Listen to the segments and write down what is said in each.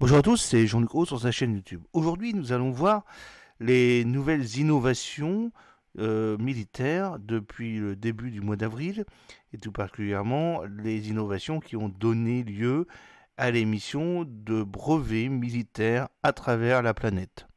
Bonjour à tous, c'est Jean-Luc Haut sur sa chaîne YouTube. Aujourd'hui, nous allons voir les nouvelles innovations euh, militaires depuis le début du mois d'avril, et tout particulièrement les innovations qui ont donné lieu à l'émission de brevets militaires à travers la planète.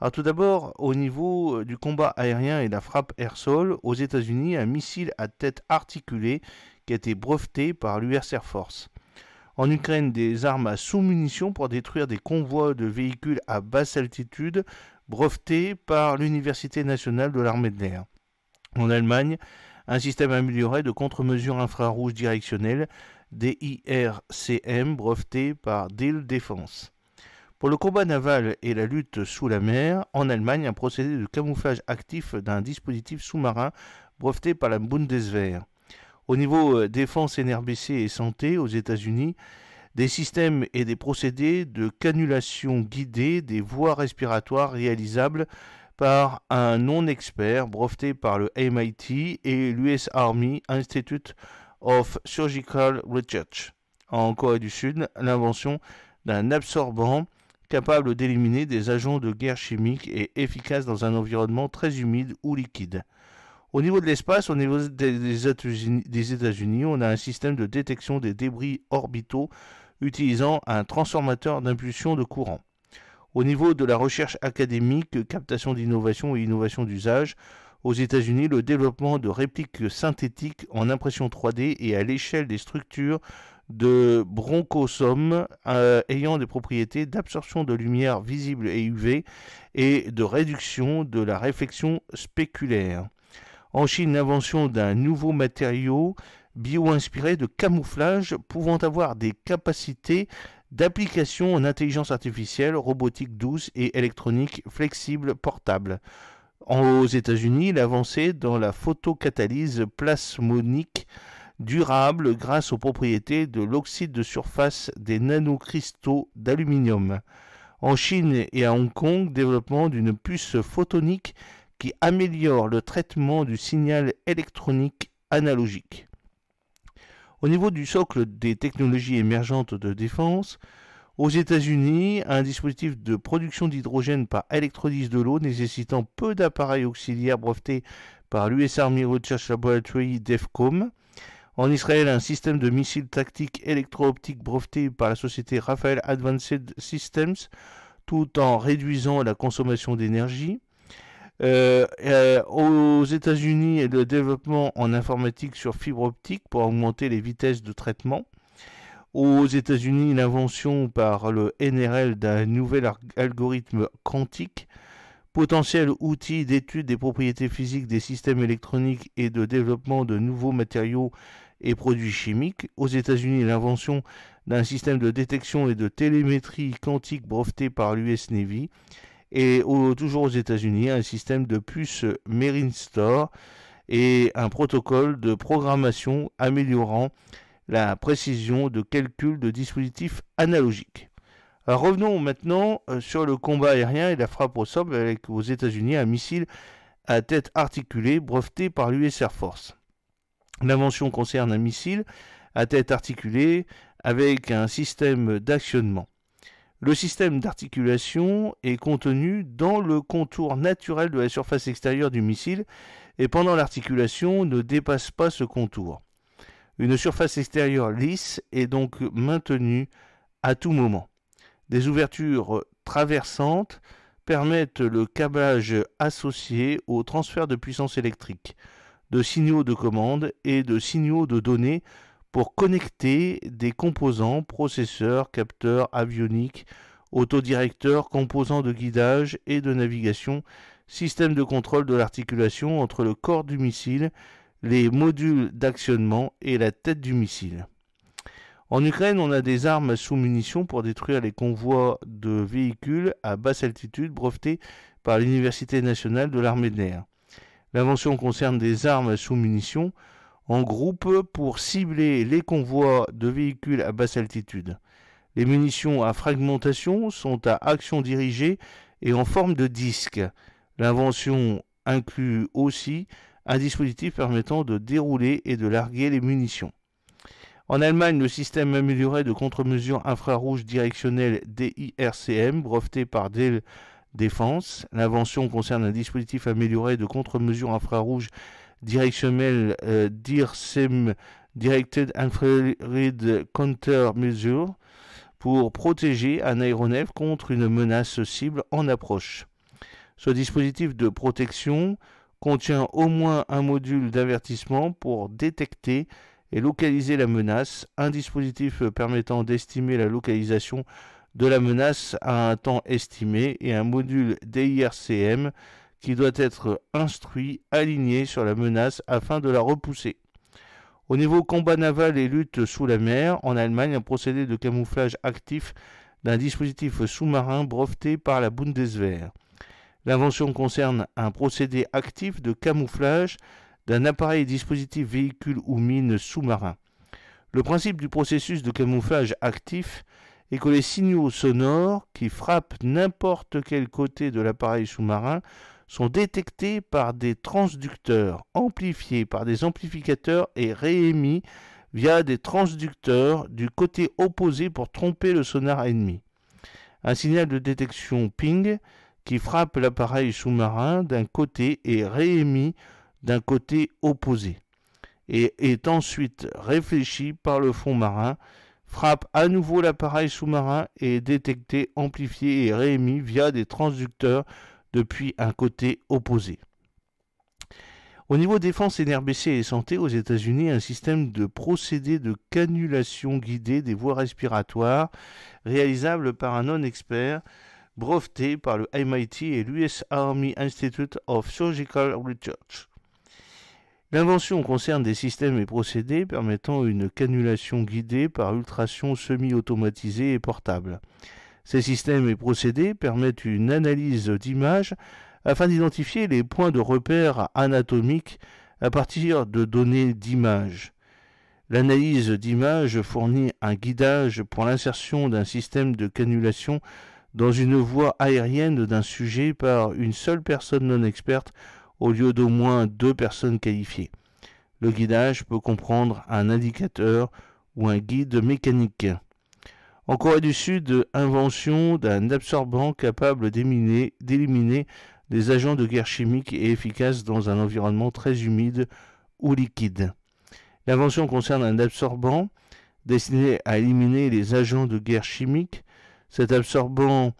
Alors tout d'abord, au niveau euh, du combat aérien et de la frappe air-sol, aux États-Unis, un missile à tête articulée qui a été breveté par l'US Air Force en Ukraine des armes à sous-munitions pour détruire des convois de véhicules à basse altitude brevetés par l'Université nationale de l'armée de l'air. En Allemagne, un système amélioré de contre-mesures infrarouges directionnelles DIRCM breveté par Dill Defense. Pour le combat naval et la lutte sous la mer, en Allemagne, un procédé de camouflage actif d'un dispositif sous-marin breveté par la Bundeswehr. Au niveau euh, défense, NRBC et santé aux États-Unis, des systèmes et des procédés de canulation guidée des voies respiratoires réalisables par un non-expert breveté par le MIT et l'US Army Institute of Surgical Research. En Corée du Sud, l'invention d'un absorbant capable d'éliminer des agents de guerre chimiques et efficace dans un environnement très humide ou liquide. Au niveau de l'espace, au niveau des États-Unis, on a un système de détection des débris orbitaux utilisant un transformateur d'impulsion de courant. Au niveau de la recherche académique, captation d'innovation et innovation d'usage, aux États-Unis, le développement de répliques synthétiques en impression 3D et à l'échelle des structures de bronchosomes euh, ayant des propriétés d'absorption de lumière visible et UV et de réduction de la réflexion spéculaire. En Chine, l'invention d'un nouveau matériau bio-inspiré de camouflage pouvant avoir des capacités d'application en intelligence artificielle, robotique douce et électronique flexible portable. aux États-Unis, l'avancée dans la photocatalyse plasmonique durable grâce aux propriétés de l'oxyde de surface des nanocristaux d'aluminium. En Chine et à Hong Kong, développement d'une puce photonique qui améliore le traitement du signal électronique analogique. Au niveau du socle des technologies émergentes de défense, aux États-Unis, un dispositif de production d'hydrogène par électrolyse de l'eau nécessitant peu d'appareils auxiliaires brevetés par l'US Army Research Laboratory DEFCOM. En Israël, un système de missiles tactiques électro-optiques breveté par la société Rafael Advanced Systems tout en réduisant la consommation d'énergie. Euh, euh, aux États-Unis, le développement en informatique sur fibre optique pour augmenter les vitesses de traitement. Aux États-Unis, l'invention par le NRL d'un nouvel algorithme quantique, potentiel outil d'étude des propriétés physiques des systèmes électroniques et de développement de nouveaux matériaux et produits chimiques. Aux États-Unis, l'invention d'un système de détection et de télémétrie quantique breveté par l'US Navy et toujours aux États-Unis, un système de puce Marine Store et un protocole de programmation améliorant la précision de calcul de dispositifs analogiques. revenons maintenant euh, sur le combat aérien et la frappe au sol avec aux États-Unis un missile à tête articulée breveté par l'US Air Force. L'invention concerne un missile à tête articulée avec un système d'actionnement. Le système d'articulation est contenu dans le contour naturel de la surface extérieure du missile et pendant l'articulation ne dépasse pas ce contour. Une surface extérieure lisse est donc maintenue à tout moment. Des ouvertures traversantes permettent le câblage associé au transfert de puissance électrique, de signaux de commande et de signaux de données pour connecter des composants, processeurs, capteurs, avioniques, autodirecteurs, composants de guidage et de navigation, système de contrôle de l'articulation entre le corps du missile, les modules d'actionnement et la tête du missile. En Ukraine, on a des armes sous munitions pour détruire les convois de véhicules à basse altitude brevetés par l'Université nationale de l'armée de l'air. L'invention concerne des armes sous munitions en groupe pour cibler les convois de véhicules à basse altitude. Les munitions à fragmentation sont à action dirigée et en forme de disque. L'invention inclut aussi un dispositif permettant de dérouler et de larguer les munitions. En Allemagne, le système amélioré de contre mesure infrarouge directionnelle DIRCM, breveté par Dell Défense. L'invention concerne un dispositif amélioré de contre mesure infrarouge directionnel euh, Directed Infrared Counter Measure pour protéger un aéronef contre une menace cible en approche. Ce dispositif de protection contient au moins un module d'avertissement pour détecter et localiser la menace, un dispositif permettant d'estimer la localisation de la menace à un temps estimé et un module DIRCM qui doit être instruit, aligné sur la menace afin de la repousser. Au niveau combat naval et lutte sous la mer, en Allemagne, un procédé de camouflage actif d'un dispositif sous-marin breveté par la Bundeswehr. L'invention concerne un procédé actif de camouflage d'un appareil, dispositif, véhicule ou mine sous-marin. Le principe du processus de camouflage actif est que les signaux sonores qui frappent n'importe quel côté de l'appareil sous-marin sont détectés par des transducteurs, amplifiés par des amplificateurs et réémis via des transducteurs du côté opposé pour tromper le sonar ennemi. Un signal de détection ping qui frappe l'appareil sous-marin d'un côté et réémis d'un côté opposé, et est ensuite réfléchi par le fond marin, frappe à nouveau l'appareil sous-marin et est détecté, amplifié et réémis via des transducteurs depuis un côté opposé. Au niveau défense, NRBC et santé, aux États-Unis, un système de procédé de canulation guidée des voies respiratoires réalisable par un non-expert breveté par le MIT et l'US Army Institute of Surgical Research. L'invention concerne des systèmes et procédés permettant une canulation guidée par ultrasons semi-automatisée et portable. Ces systèmes et procédés permettent une analyse d'image afin d'identifier les points de repère anatomiques à partir de données d'image. L'analyse d'image fournit un guidage pour l'insertion d'un système de canulation dans une voie aérienne d'un sujet par une seule personne non experte au lieu d'au moins deux personnes qualifiées. Le guidage peut comprendre un indicateur ou un guide mécanique. En Corée du Sud, invention d'un absorbant capable d'éliminer des agents de guerre chimiques et efficace dans un environnement très humide ou liquide. L'invention concerne un absorbant destiné à éliminer les agents de guerre chimique. Cet absorbant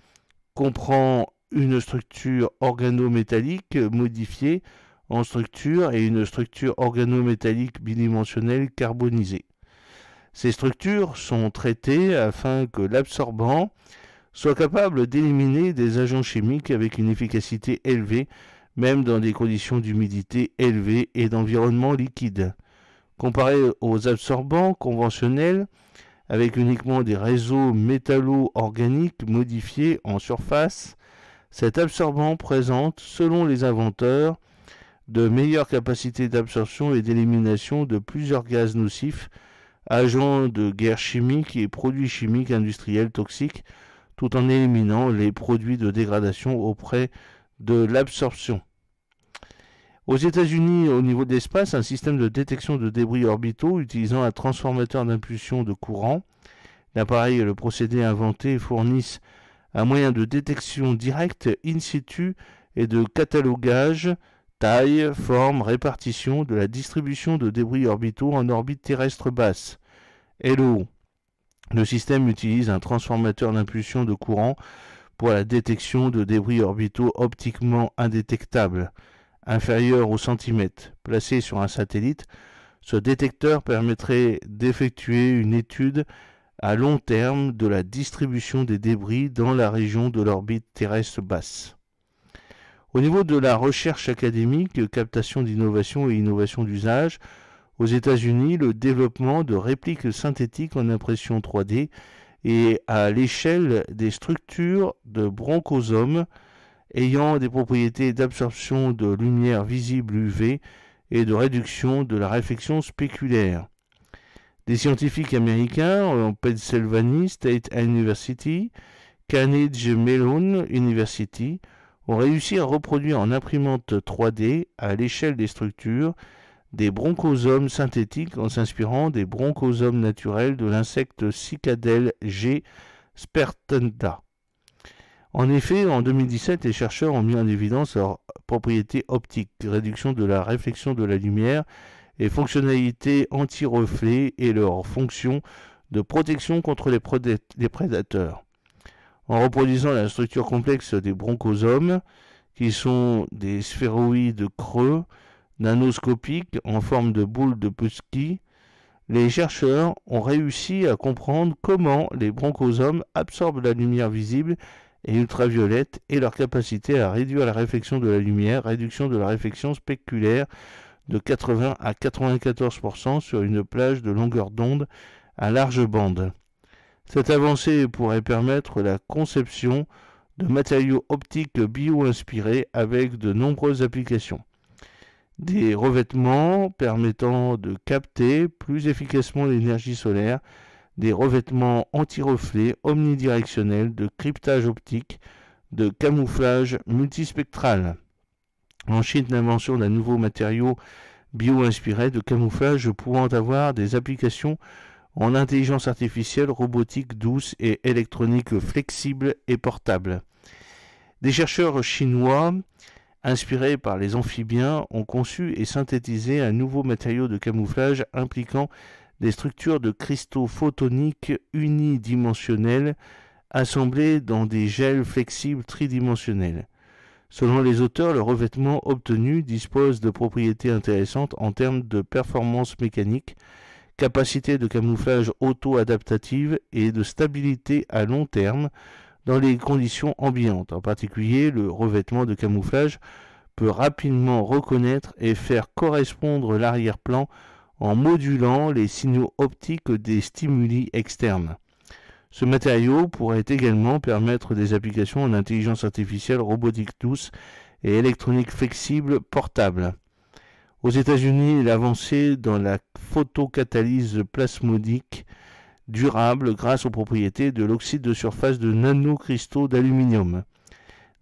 comprend une structure organométallique modifiée en structure et une structure organométallique bidimensionnelle carbonisée. Ces structures sont traitées afin que l'absorbant soit capable d'éliminer des agents chimiques avec une efficacité élevée, même dans des conditions d'humidité élevée et d'environnement liquide. Comparé aux absorbants conventionnels, avec uniquement des réseaux métallo-organiques modifiés en surface, cet absorbant présente, selon les inventeurs, de meilleures capacités d'absorption et d'élimination de plusieurs gaz nocifs agents de guerre chimique et produits chimiques industriels toxiques, tout en éliminant les produits de dégradation auprès de l'absorption. Aux États-Unis, au niveau de l'espace, un système de détection de débris orbitaux utilisant un transformateur d'impulsion de courant. L'appareil et le procédé inventé fournissent un moyen de détection directe in situ et de catalogage Taille, forme, répartition de la distribution de débris orbitaux en orbite terrestre basse. Hello. Le système utilise un transformateur d'impulsion de courant pour la détection de débris orbitaux optiquement indétectables, inférieurs au centimètre. Placé sur un satellite, ce détecteur permettrait d'effectuer une étude à long terme de la distribution des débris dans la région de l'orbite terrestre basse. Au niveau de la recherche académique, captation d'innovation et innovation d'usage, aux États-Unis, le développement de répliques synthétiques en impression 3D et à l'échelle des structures de bronchosomes ayant des propriétés d'absorption de lumière visible UV et de réduction de la réflexion spéculaire. Des scientifiques américains euh, en Pennsylvanie State University, Carnegie Mellon University, ont réussi à reproduire en imprimante 3D à l'échelle des structures des bronchosomes synthétiques en s'inspirant des bronchosomes naturels de l'insecte cicadelle G. Spertenda. En effet, en 2017, les chercheurs ont mis en évidence leurs propriétés optiques, réduction de la réflexion de la lumière et fonctionnalité anti-reflet et leur fonction de protection contre les prédateurs en reproduisant la structure complexe des bronchosomes, qui sont des sphéroïdes creux, nanoscopiques, en forme de boules de Pusky, les chercheurs ont réussi à comprendre comment les bronchosomes absorbent la lumière visible et ultraviolette et leur capacité à réduire la réflexion de la lumière, réduction de la réflexion spéculaire de 80 à 94% sur une plage de longueur d'onde à large bande. Cette avancée pourrait permettre la conception de matériaux optiques bio-inspirés avec de nombreuses applications. Des revêtements permettant de capter plus efficacement l'énergie solaire, des revêtements anti-reflets omnidirectionnels de cryptage optique, de camouflage multispectral. En Chine, l'invention d'un nouveau matériau bio-inspiré de camouflage pouvant avoir des applications en intelligence artificielle, robotique douce et électronique flexible et portable. Des chercheurs chinois, inspirés par les amphibiens, ont conçu et synthétisé un nouveau matériau de camouflage impliquant des structures de cristaux photoniques unidimensionnels assemblées dans des gels flexibles tridimensionnels. Selon les auteurs, le revêtement obtenu dispose de propriétés intéressantes en termes de performance mécanique, capacité de camouflage auto-adaptative et de stabilité à long terme dans les conditions ambiantes. En particulier, le revêtement de camouflage peut rapidement reconnaître et faire correspondre l'arrière-plan en modulant les signaux optiques des stimuli externes. Ce matériau pourrait également permettre des applications en intelligence artificielle, robotique douce et électronique flexible portable. Aux États-Unis, il avançait dans la photocatalyse plasmodique durable grâce aux propriétés de l'oxyde de surface de nanocristaux d'aluminium.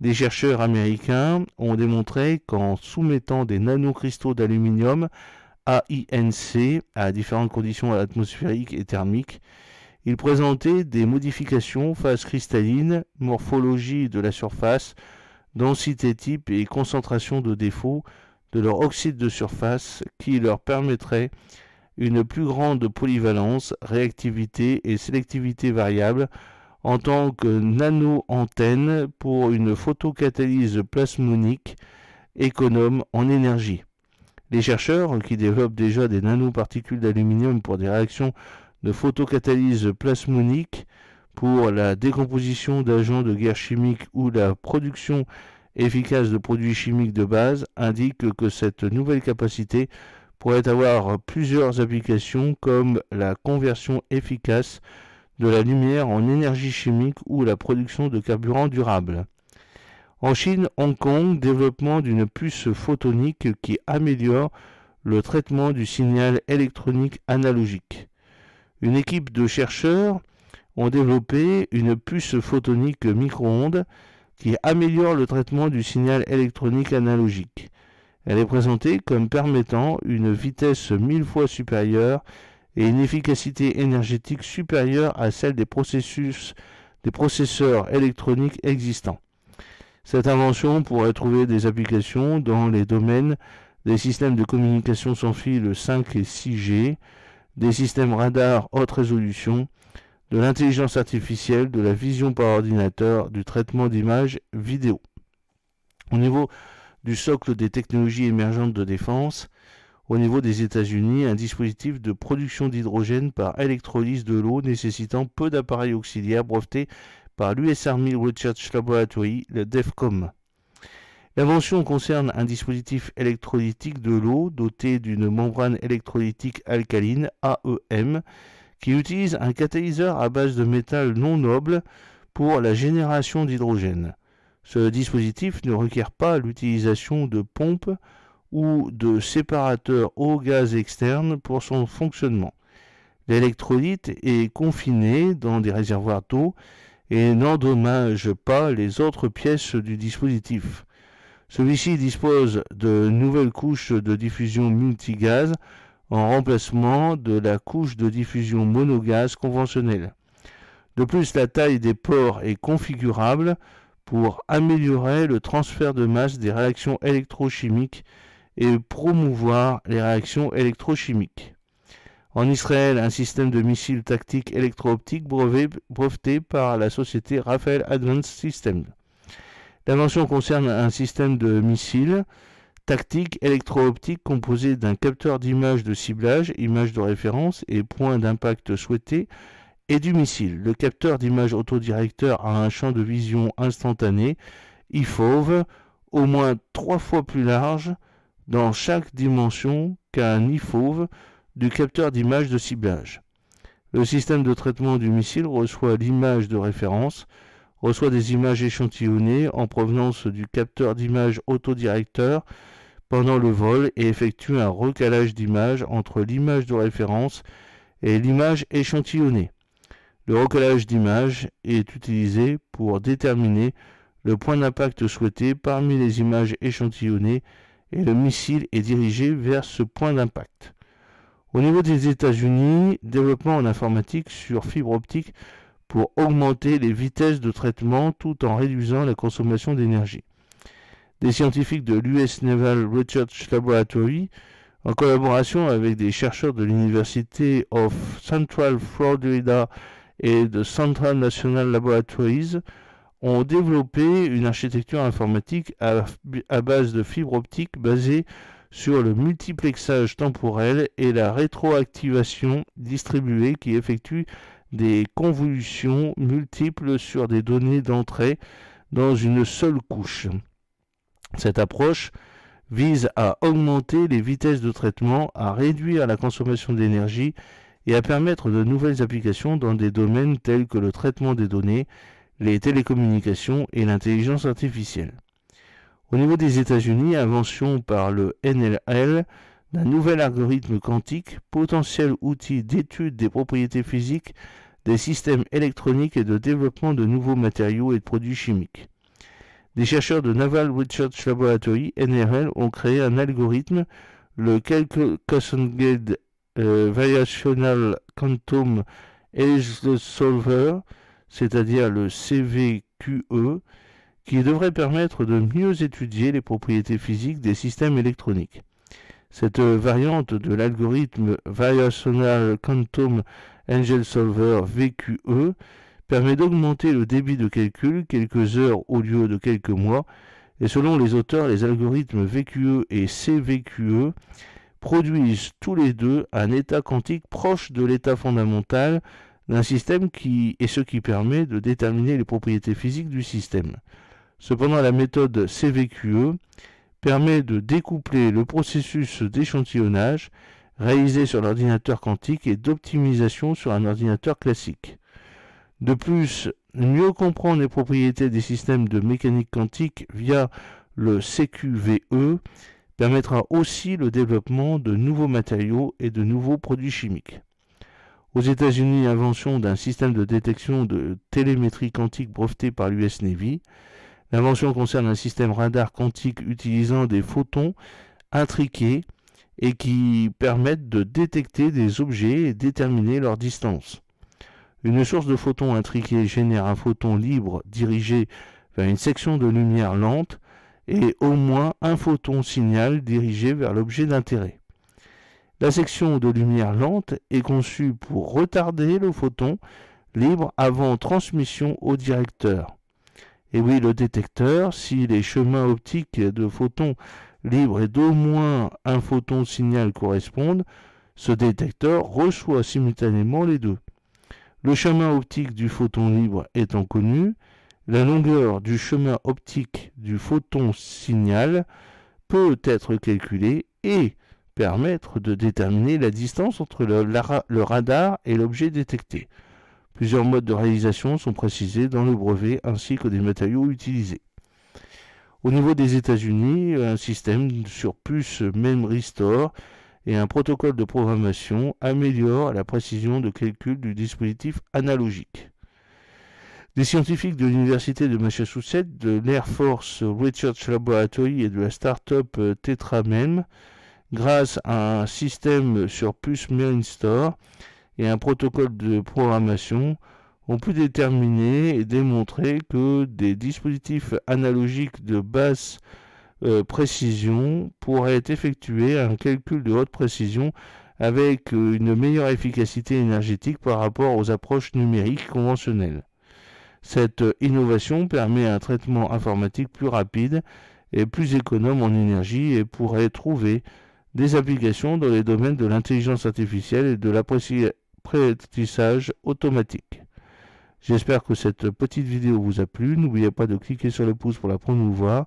Des chercheurs américains ont démontré qu'en soumettant des nanocristaux d'aluminium AINC à différentes conditions atmosphériques et thermiques, ils présentaient des modifications phase cristalline, morphologie de la surface, densité type et concentration de défauts de leur oxyde de surface qui leur permettrait une plus grande polyvalence, réactivité et sélectivité variable en tant que nano-antenne pour une photocatalyse plasmonique économe en énergie. Les chercheurs qui développent déjà des nanoparticules d'aluminium pour des réactions de photocatalyse plasmonique pour la décomposition d'agents de guerre chimique ou la production efficace de produits chimiques de base indique que cette nouvelle capacité pourrait avoir plusieurs applications comme la conversion efficace de la lumière en énergie chimique ou la production de carburant durable. En Chine, Hong Kong, développement d'une puce photonique qui améliore le traitement du signal électronique analogique. Une équipe de chercheurs ont développé une puce photonique micro-ondes qui améliore le traitement du signal électronique analogique. Elle est présentée comme permettant une vitesse mille fois supérieure et une efficacité énergétique supérieure à celle des processus des processeurs électroniques existants. Cette invention pourrait trouver des applications dans les domaines des systèmes de communication sans fil 5 et 6G, des systèmes radar haute résolution, de l'intelligence artificielle, de la vision par ordinateur, du traitement d'images vidéo. Au niveau du socle des technologies émergentes de défense, au niveau des États-Unis, un dispositif de production d'hydrogène par électrolyse de l'eau nécessitant peu d'appareils auxiliaires breveté par l'US Army Research Laboratory, le DEFCOM. L'invention concerne un dispositif électrolytique de l'eau doté d'une membrane électrolytique alcaline AEM qui utilise un catalyseur à base de métal non noble pour la génération d'hydrogène. Ce dispositif ne requiert pas l'utilisation de pompes ou de séparateurs au gaz externe pour son fonctionnement. L'électrolyte est confiné dans des réservoirs d'eau et n'endommage pas les autres pièces du dispositif. Celui-ci dispose de nouvelles couches de diffusion multigaz en remplacement de la couche de diffusion monogaz conventionnelle. De plus, la taille des ports est configurable pour améliorer le transfert de masse des réactions électrochimiques et promouvoir les réactions électrochimiques. En Israël, un système de missiles tactiques électro-optiques breveté par la société Rafael Advanced Systems. L'invention concerne un système de missiles tactique électro-optique composée d'un capteur d'image de ciblage, image de référence et point d'impact souhaité, et du missile. Le capteur d'image autodirecteur a un champ de vision instantané, IFOV, au moins trois fois plus large dans chaque dimension qu'un IFOV du capteur d'image de ciblage. Le système de traitement du missile reçoit l'image de référence, reçoit des images échantillonnées en provenance du capteur d'image autodirecteur pendant le vol et effectue un recalage d'image entre l'image de référence et l'image échantillonnée. Le recalage d'image est utilisé pour déterminer le point d'impact souhaité parmi les images échantillonnées et le missile est dirigé vers ce point d'impact. Au niveau des États-Unis, développement en informatique sur fibre optique pour augmenter les vitesses de traitement tout en réduisant la consommation d'énergie des scientifiques de l'US Naval Research Laboratory en collaboration avec des chercheurs de l'Université of Central Florida et de Central National Laboratories ont développé une architecture informatique à, base de fibres optiques basée sur le multiplexage temporel et la rétroactivation distribuée qui effectue des convolutions multiples sur des données d'entrée dans une seule couche. Cette approche vise à augmenter les vitesses de traitement, à réduire la consommation d'énergie et à permettre de nouvelles applications dans des domaines tels que le traitement des données, les télécommunications et l'intelligence artificielle. Au niveau des États-Unis, invention par le NLL d'un nouvel algorithme quantique, potentiel outil d'étude des propriétés physiques des systèmes électroniques et de développement de nouveaux matériaux et de produits chimiques. Les chercheurs de Naval Research Laboratory, NRL, ont créé un algorithme, le Calcosengeld euh, Variational Quantum Angel Solver, c'est-à-dire le CVQE, qui devrait permettre de mieux étudier les propriétés physiques des systèmes électroniques. Cette euh, variante de l'algorithme Variational Quantum Angel Solver VQE permet d'augmenter le débit de calcul quelques heures au lieu de quelques mois, et selon les auteurs, les algorithmes VQE et CVQE produisent tous les deux un état quantique proche de l'état fondamental d'un système qui est ce qui permet de déterminer les propriétés physiques du système. Cependant, la méthode CVQE permet de découpler le processus d'échantillonnage réalisé sur l'ordinateur quantique et d'optimisation sur un ordinateur classique. De plus, mieux comprendre les propriétés des systèmes de mécanique quantique via le CQVE permettra aussi le développement de nouveaux matériaux et de nouveaux produits chimiques. Aux États-Unis, l'invention d'un système de détection de télémétrie quantique breveté par l'US Navy. L'invention concerne un système radar quantique utilisant des photons intriqués et qui permettent de détecter des objets et déterminer leur distance. Une source de photons intriquée génère un photon libre dirigé vers une section de lumière lente et au moins un photon signal dirigé vers l'objet d'intérêt. La section de lumière lente est conçue pour retarder le photon libre avant transmission au directeur. Et oui, le détecteur, si les chemins optiques de photons libres et d'au moins un photon signal correspondent, ce détecteur reçoit simultanément les deux. Le chemin optique du photon libre étant connu, la longueur du chemin optique du photon signal peut être calculée et permettre de déterminer la distance entre le, radar et l'objet détecté. Plusieurs modes de réalisation sont précisés dans le brevet ainsi que des matériaux utilisés. Au niveau des États-Unis, un système sur puce Memory Store et un protocole de programmation améliore la précision de calcul du dispositif analogique. Des scientifiques de l'Université de Massachusetts, de l'Air Force Research Laboratory et de la start-up euh, TetraMem, grâce à un système sur puce Marine Store et un protocole de programmation, ont pu déterminer et démontrer que des dispositifs analogiques de basse euh, précision pourrait effectuer un calcul de haute précision avec euh, une meilleure efficacité énergétique par rapport aux approches numériques conventionnelles. Cette euh, innovation permet un traitement informatique plus rapide et plus économe en énergie et pourrait trouver des applications dans les domaines de l'intelligence artificielle et de l'apprentissage automatique. J'espère que cette petite vidéo vous a plu. N'oubliez pas de cliquer sur le pouce pour la promouvoir